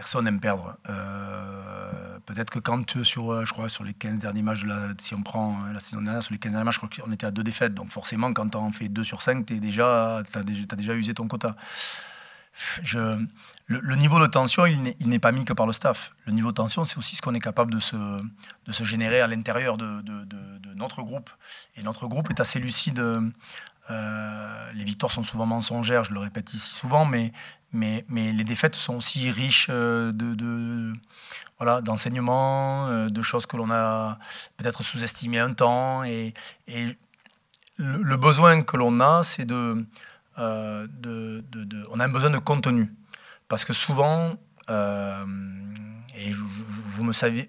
personne n'aime perdre. Euh, peut-être que quand, euh, sur, euh, je crois, sur les 15 derniers matchs, si on prend la saison dernière, sur les 15 derniers matchs, je était à deux défaites. Donc forcément, quand on fait 2 sur 5, tu déjà, as, déjà, usé ton quota. Je, le, niveau de tension, il n'est pas mis que par le staff. Le niveau de tension, c'est aussi ce qu'on est capable de se, de se générer à l'intérieur de, de, notre groupe. Et notre groupe est assez lucide euh, les victoires sont souvent mensongères, je le répète ici souvent, mais, mais, mais les défaites sont aussi riches euh, de, voilà, d'enseignements, euh, de choses que l'on a peut-être sous-estimées un temps. Et, le, besoin que l'on a, c'est de, On a un besoin de contenu. Parce que souvent, et vous me savez,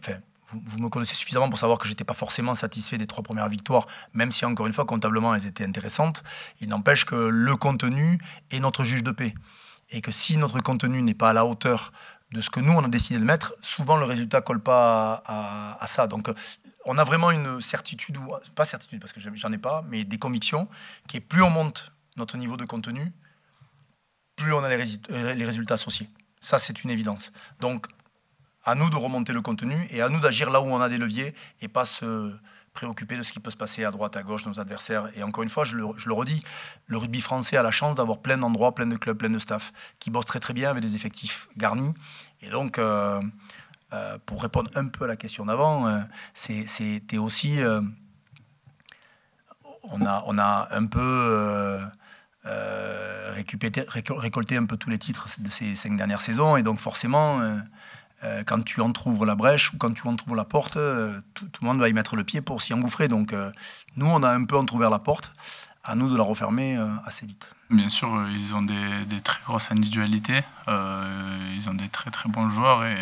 vous, me connaissez suffisamment pour savoir que j'étais pas forcément satisfait des trois premières victoires, même si encore une fois comptablement elles étaient intéressantes. Il n'empêche que le contenu est notre juge de paix et que si notre contenu n'est pas à la hauteur de ce que nous on a décidé de mettre, souvent le résultat colle pas à, ça. Donc euh, on a vraiment une certitude ou pas certitude parce que j'en ai pas, mais des convictions qui est plus on monte notre niveau de contenu, plus on a les euh, résultats associés. Ça, c'est une évidence. Donc, à nous de remonter le contenu et à nous d'agir là où on a des leviers et pas se préoccuper de ce qui peut se passer à droite, à gauche, nos adversaires. Et encore une fois, je le, redis, le rugby français a la chance d'avoir plein d'endroits, plein de clubs, plein de staff qui bossent très très bien avec des effectifs garnis. Et donc, euh, euh, pour répondre un peu à la question d'avant, euh, c'était aussi... on, a, on a un peu... récolté un peu tous les titres de ces cinq dernières saisons et donc forcément euh, quand tu entrouvres la brèche ou quand tu entrouvres la porte, euh, tout, le monde va y mettre le pied pour s'y engouffrer. Donc euh, nous, on a un peu entrouvert la porte, à nous de la refermer assez vite. Bien sûr, ils ont des, très grosses individualités, ils ont des très très bons joueurs et,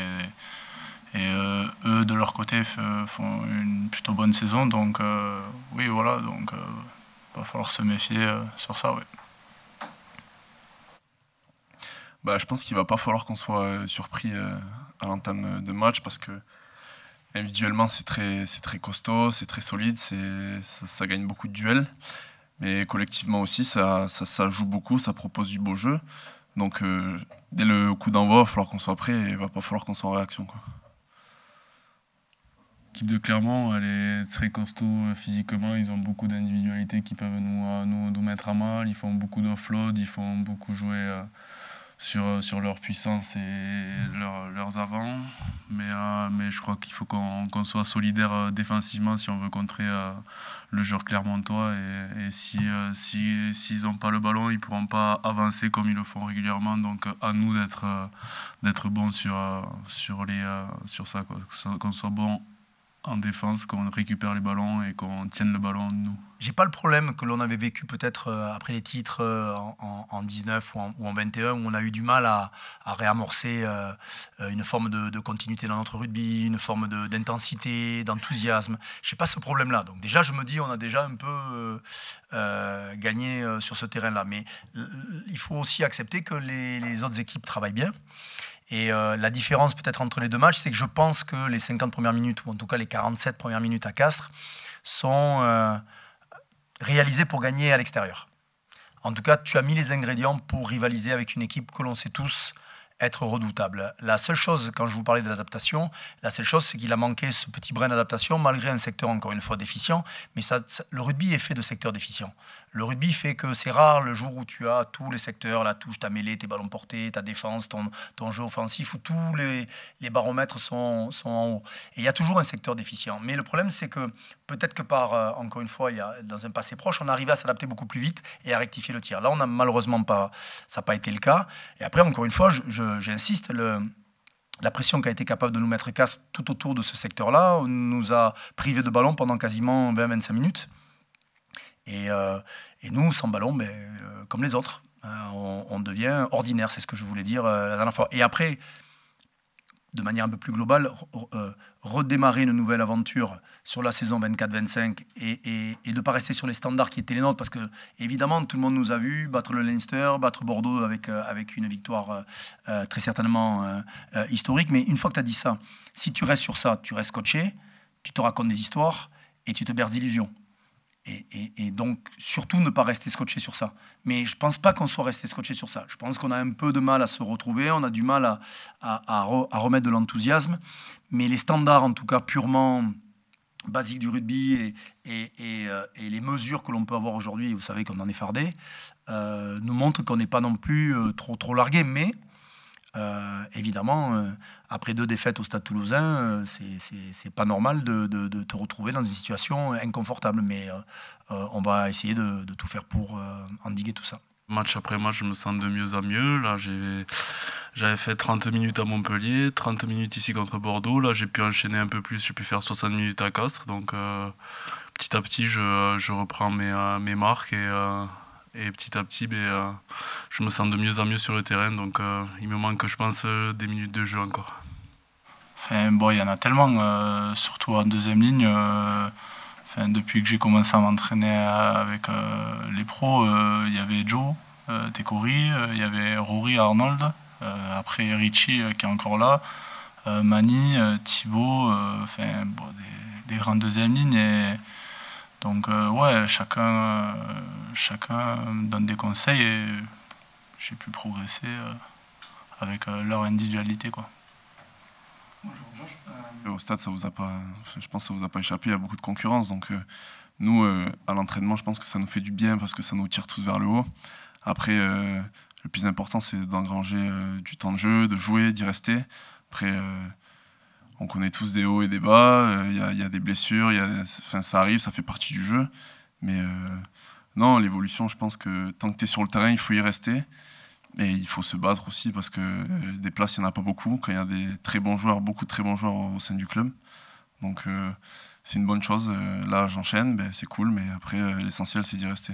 eux, de leur côté, font une plutôt bonne saison. Donc oui, voilà, donc va falloir se méfier sur ça. oui. Bah, je pense qu'il va pas falloir qu'on soit euh, surpris euh, à l'entame euh, de match parce que individuellement c'est très, c'est très costaud, c'est très solide, c'est, ça, gagne beaucoup de duels. Mais collectivement aussi, ça, ça, joue beaucoup, ça propose du beau jeu. Donc dès le coup d'envoi, il va falloir qu'on soit prêt et il va pas falloir qu'on soit en réaction. Quoi. L'équipe de Clermont, elle est très costaud physiquement. Ils ont beaucoup d'individualités qui peuvent nous, nous, mettre à mal. Ils font beaucoup d'offload, ils font beaucoup jouer sur, sur leur puissance et leurs avants. Mais, euh, mais je crois qu'il faut qu'on soit solidaire euh, défensivement si on veut contrer euh, le joueur clermontois. Et, et si s'ils n'ont pas le ballon, ils ne pourront pas avancer comme ils le font régulièrement. Donc à nous d'être d'être bons sur, sur, les, sur ça, qu'on soit bon en défense, qu'on récupère les ballons et qu'on tienne le ballon nous. J'ai pas le problème que l'on avait vécu peut-être euh, après les titres euh, en, 19 ou en, 21 où on a eu du mal à, réamorcer euh, une forme de, continuité dans notre rugby, une forme d'intensité, d'enthousiasme. J'ai pas ce problème-là. Donc déjà, je me dis, on a déjà un peu gagné sur ce terrain-là. Mais il faut aussi accepter que les, les autres équipes travaillent bien et euh, la différence peut-être entre les deux matchs, c'est que je pense que les 50 premières minutes, ou en tout cas les 47 premières minutes à Castres, sont euh, réalisées pour gagner à l'extérieur. En tout cas, tu as mis les ingrédients pour rivaliser avec une équipe que l'on sait tous être redoutable. La seule chose, quand je vous parlais de l'adaptation, la seule chose, c'est qu'il a manqué ce petit brin d'adaptation, malgré un secteur encore une fois déficient. Mais ça, le rugby est fait de secteurs déficients. Le rugby fait que c'est rare le jour où tu as tous les secteurs, la touche, ta mêlée, tes ballons portés, ta défense, ton, jeu offensif, où tous les, baromètres sont, en haut. Et il y a toujours un secteur déficient. Mais le problème, c'est que peut-être que par, euh, encore une fois, dans un passé proche, on arrivait à s'adapter beaucoup plus vite et à rectifier le tir. Là, on n'a malheureusement pas, ça n'a pas été le cas. Et après, encore une fois, j'insiste, la pression qui a été capable de nous mettre casse tout autour de ce secteur-là nous a privés de ballon pendant quasiment 20-25 minutes. Euh, et, nous, sans ballon, ben, euh, comme les autres. Hein, on, devient ordinaire, c'est ce que je voulais dire euh, la dernière fois. Et après, de manière un peu plus globale, redémarrer une nouvelle aventure sur la saison 24-25 et, de ne pas rester sur les standards qui étaient les nôtres, parce que évidemment, tout le monde nous a vu battre le Leinster, battre Bordeaux avec, avec une victoire très certainement historique, mais une fois que tu as dit ça, si tu restes sur ça, tu restes coaché, tu te racontes des histoires et tu te berces d'illusions. Et, donc, surtout ne pas rester scotché sur ça. Mais je ne pense pas qu'on soit resté scotché sur ça. Je pense qu'on a un peu de mal à se retrouver, on a du mal à, remettre de l'enthousiasme. Mais les standards, en tout cas purement basiques du rugby et, euh, les mesures que l'on peut avoir aujourd'hui, vous savez qu'on en est fardé, euh, nous montrent qu'on n'est pas non plus euh, trop, trop largué. Mais euh, évidemment, euh, après deux défaites au Stade toulousain, euh, c'est pas normal de, te retrouver dans une situation inconfortable. Mais on va essayer de, tout faire pour endiguer tout ça. Match après match, je me sens de mieux en mieux. Là, j'avais fait 30 minutes à Montpellier, 30 minutes ici contre Bordeaux. Là, j'ai pu enchaîner un peu plus, j'ai pu faire 60 minutes à Castres. Donc, petit à petit, je, reprends mes marques et. Et petit à petit, ben, euh, je me sens de mieux en mieux sur le terrain. Donc euh, il me manque, je pense, euh, des minutes de jeu encore. Enfin, bon, il y en a tellement, surtout en deuxième ligne. depuis que j'ai commencé à m'entraîner avec les pros, il y avait Joe, Tekori, il y avait Rory Arnold, après Richie qui est encore là, Mani, Thibaut, enfin, des, grandes deuxième lignes. Et, donc, ouais, chacun chacun me donne des conseils et j'ai pu progresser euh, avec euh, leur individualité. Quoi. Euh, au stade, ça vous a pas, je pense que ça ne vous a pas échappé, il y a beaucoup de concurrence. Donc nous, à l'entraînement, je pense que ça nous fait du bien parce que ça nous tire tous vers le haut. Après, le plus important, c'est d'engranger du temps de jeu, de jouer, d'y rester. Après, on connaît tous des hauts et des bas, il y, y, a des blessures, y a, ça arrive, ça fait partie du jeu. Mais non, l'évolution, je pense que tant que tu es sur le terrain, il faut y rester. Et il faut se battre aussi parce que euh, des places, il n'y en a pas beaucoup. Quand il y a des très bons joueurs, beaucoup de très bons joueurs au sein du club. Donc euh, c'est une bonne chose. Euh, là, j'enchaîne, ben, c'est cool, mais après, l'essentiel, c'est d'y rester.